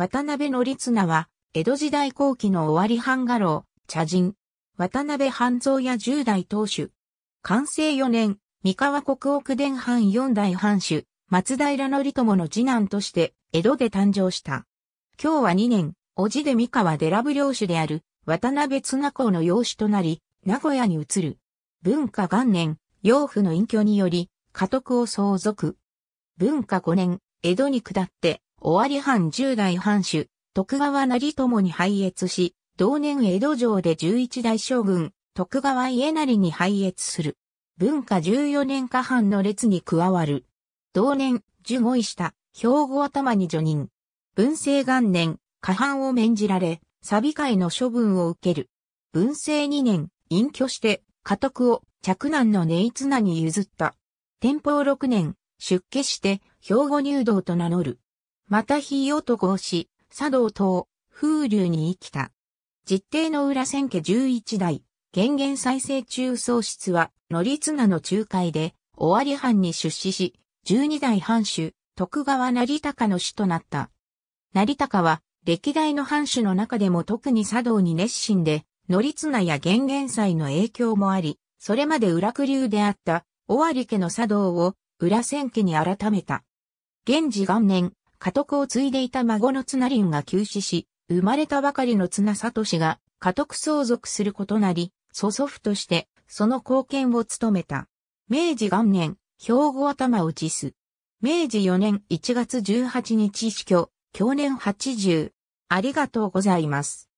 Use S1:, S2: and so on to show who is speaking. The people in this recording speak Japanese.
S1: 渡辺則綱は、江戸時代後期の尾張半画廊、茶人、渡辺半蔵や10代当主。完成4年、三河国奥伝藩4代藩主、松平則友の次男として、江戸で誕生した。今日は2年、叔父で三河寺部領主である、渡辺綱公の養子となり、名古屋に移る。文化元年、養父の隠居により、家督を相続。文化5年、江戸に下って、尾張藩十代藩主、徳川成友に拝謁し、同年江戸城で十一代将軍、徳川家成に拝謁する。文化十四年下半の列に加わる。同年、15位下、兵庫頭に除任。文政元年、下半を免じられ、サビ会の処分を受ける。文政二年、隠居して、家督を嫡男の根津名に譲った。天保六年、出家して、兵庫入道と名乗る。また日をと合し、佐藤等、風流に生きた。実定の裏千家十一代、権限再生中喪失は、つ綱の仲介で、尾張藩に出資し、十二代藩主、徳川成高の主となった。成高は、歴代の藩主の中でも特に佐藤に熱心で、つ綱や玄元祭の影響もあり、それまで裏九流であった、尾張家の佐藤を、裏千家に改めた。元治元年、家督を継いでいた孫の綱林が急死し、生まれたばかりの綱里氏が家督相続することなり、祖祖父としてその貢献を務めた。明治元年、兵庫頭を辞す。明治4年1月18日死去、去年80。ありがとうございます。